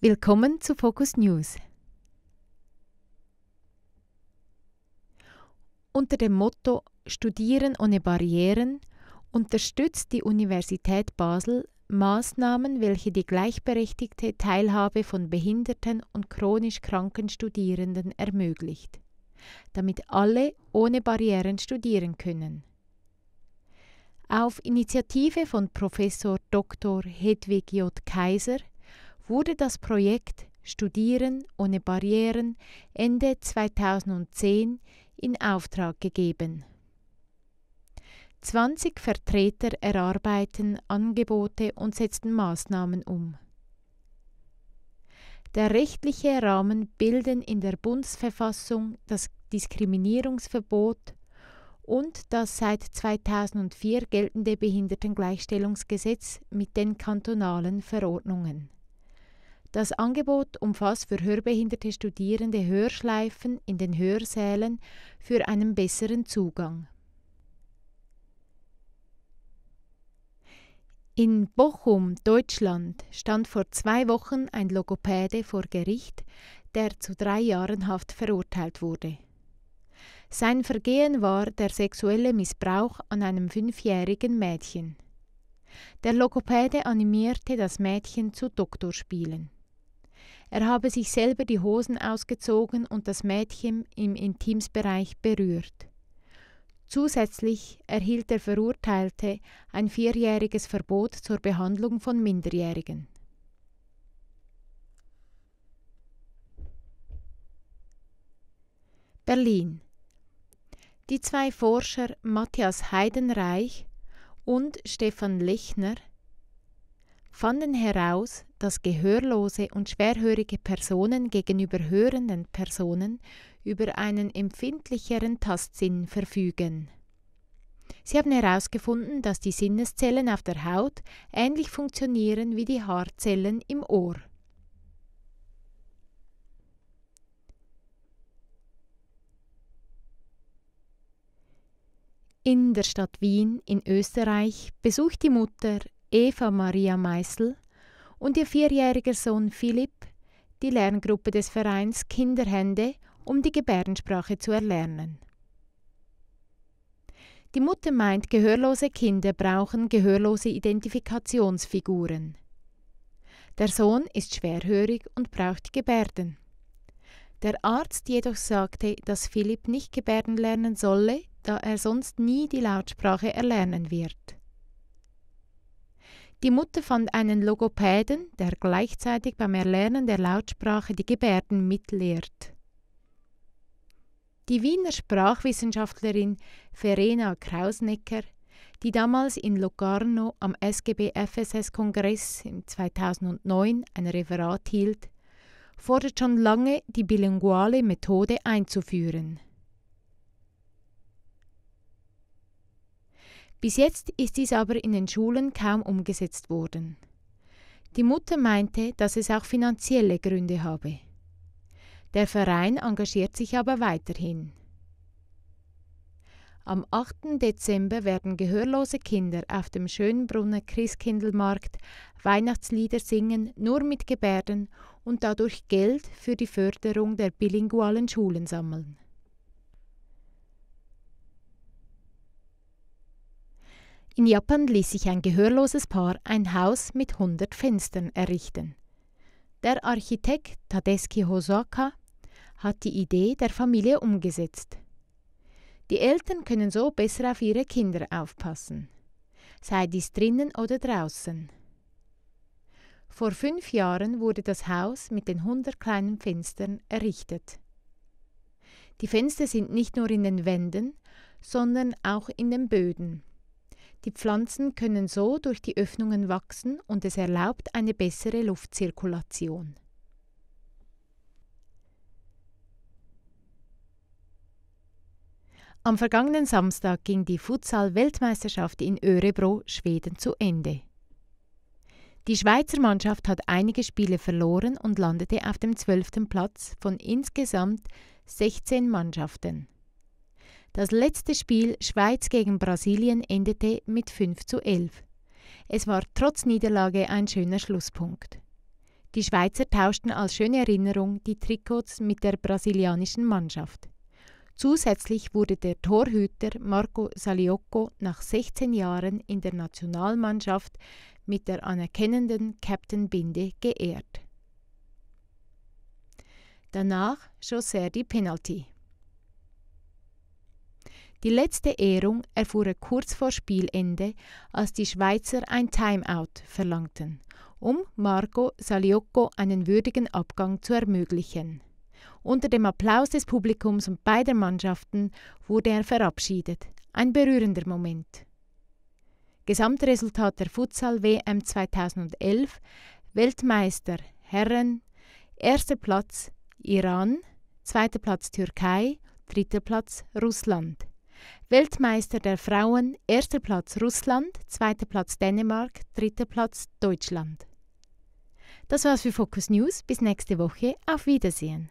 Willkommen zu Focus News. Unter dem Motto Studieren ohne Barrieren unterstützt die Universität Basel Maßnahmen, welche die gleichberechtigte Teilhabe von behinderten und chronisch kranken Studierenden ermöglicht damit alle ohne Barrieren studieren können. Auf Initiative von Professor Dr. Hedwig J. Kaiser wurde das Projekt Studieren ohne Barrieren Ende 2010 in Auftrag gegeben. 20 Vertreter erarbeiten Angebote und setzen Maßnahmen um. Der rechtliche Rahmen bilden in der Bundesverfassung das Diskriminierungsverbot und das seit 2004 geltende Behindertengleichstellungsgesetz mit den kantonalen Verordnungen. Das Angebot umfasst für hörbehinderte Studierende Hörschleifen in den Hörsälen für einen besseren Zugang. In Bochum, Deutschland, stand vor zwei Wochen ein Logopäde vor Gericht, der zu drei Jahren Haft verurteilt wurde. Sein Vergehen war der sexuelle Missbrauch an einem fünfjährigen Mädchen. Der Logopäde animierte das Mädchen zu Doktorspielen. Er habe sich selber die Hosen ausgezogen und das Mädchen im Intimsbereich berührt. Zusätzlich erhielt der Verurteilte ein vierjähriges Verbot zur Behandlung von Minderjährigen. Berlin. Die zwei Forscher Matthias Heidenreich und Stefan Lechner fanden heraus, dass gehörlose und schwerhörige Personen gegenüber hörenden Personen über einen empfindlicheren Tastsinn verfügen. Sie haben herausgefunden, dass die Sinneszellen auf der Haut ähnlich funktionieren wie die Haarzellen im Ohr. In der Stadt Wien in Österreich besucht die Mutter Eva Maria Meißel und ihr vierjähriger Sohn Philipp die Lerngruppe des Vereins Kinderhände, um die Gebärdensprache zu erlernen. Die Mutter meint, gehörlose Kinder brauchen gehörlose Identifikationsfiguren. Der Sohn ist schwerhörig und braucht Gebärden. Der Arzt jedoch sagte, dass Philipp nicht Gebärden lernen solle, da er sonst nie die Lautsprache erlernen wird. Die Mutter fand einen Logopäden, der gleichzeitig beim Erlernen der Lautsprache die Gebärden mitlehrt. Die Wiener Sprachwissenschaftlerin Verena Krausnecker, die damals in Locarno am SGB-FSS-Kongress im 2009 ein Referat hielt, fordert schon lange, die bilinguale Methode einzuführen. Bis jetzt ist dies aber in den Schulen kaum umgesetzt worden. Die Mutter meinte, dass es auch finanzielle Gründe habe. Der Verein engagiert sich aber weiterhin. Am 8. Dezember werden gehörlose Kinder auf dem Schönbrunner Christkindlmarkt Weihnachtslieder singen, nur mit Gebärden und dadurch Geld für die Förderung der bilingualen Schulen sammeln. In Japan ließ sich ein gehörloses Paar ein Haus mit 100 Fenstern errichten. Der Architekt Tadeski Hosaka hat die Idee der Familie umgesetzt. Die Eltern können so besser auf ihre Kinder aufpassen, sei dies drinnen oder draußen. Vor fünf Jahren wurde das Haus mit den 100 kleinen Fenstern errichtet. Die Fenster sind nicht nur in den Wänden, sondern auch in den Böden. Die Pflanzen können so durch die Öffnungen wachsen und es erlaubt eine bessere Luftzirkulation. Am vergangenen Samstag ging die Futsal-Weltmeisterschaft in Örebro, Schweden, zu Ende. Die Schweizer Mannschaft hat einige Spiele verloren und landete auf dem 12. Platz von insgesamt 16 Mannschaften. Das letzte Spiel Schweiz gegen Brasilien endete mit 5 zu 11. Es war trotz Niederlage ein schöner Schlusspunkt. Die Schweizer tauschten als schöne Erinnerung die Trikots mit der brasilianischen Mannschaft. Zusätzlich wurde der Torhüter Marco Saliocco nach 16 Jahren in der Nationalmannschaft mit der anerkennenden Captain Binde geehrt. Danach schoss er die Penalty. Die letzte Ehrung erfuhr er kurz vor Spielende, als die Schweizer ein Timeout verlangten, um Marco Saliocco einen würdigen Abgang zu ermöglichen. Unter dem Applaus des Publikums und beider Mannschaften wurde er verabschiedet. Ein berührender Moment. Gesamtresultat der Futsal WM 2011 Weltmeister Herren Erster Platz Iran, zweiter Platz Türkei, dritter Platz Russland. Weltmeister der Frauen, erster Platz Russland, zweiter Platz Dänemark, dritter Platz Deutschland. Das war's für Focus News. Bis nächste Woche. Auf Wiedersehen.